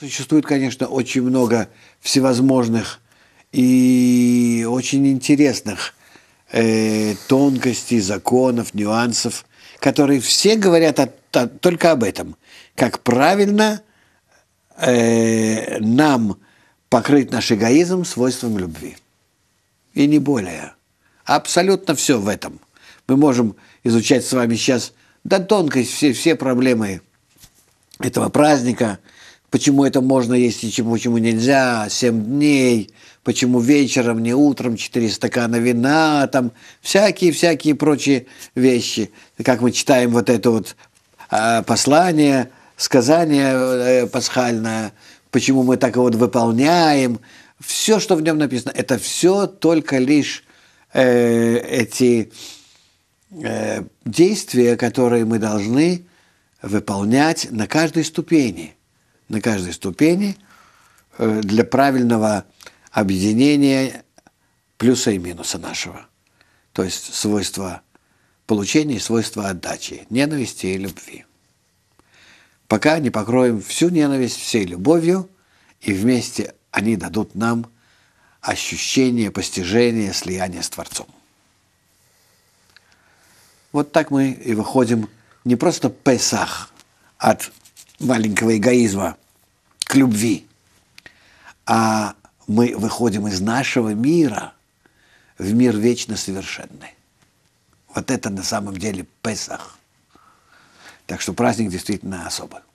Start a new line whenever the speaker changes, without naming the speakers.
Существует, конечно, очень много всевозможных и очень интересных э, тонкостей, законов, нюансов, которые все говорят о, о, только об этом. Как правильно э, нам покрыть наш эгоизм свойством любви. И не более. Абсолютно все в этом. Мы можем изучать с вами сейчас до тонкости все, все проблемы этого праздника – почему это можно есть и чему, почему нельзя, 7 дней, почему вечером, не утром, 4 стакана вина, там всякие-всякие прочие вещи. Как мы читаем вот это вот а, послание, сказание э, пасхальное, почему мы так вот выполняем. Все, что в нем написано, это все только лишь э, эти э, действия, которые мы должны выполнять на каждой ступени – на каждой ступени э, для правильного объединения плюса и минуса нашего. То есть свойства получения и свойства отдачи, ненависти и любви. Пока не покроем всю ненависть всей любовью, и вместе они дадут нам ощущение, постижение, слияние с Творцом. Вот так мы и выходим не просто Песах от маленького эгоизма, к любви. А мы выходим из нашего мира в мир вечно совершенный. Вот это на самом деле Песах. Так что праздник действительно особый.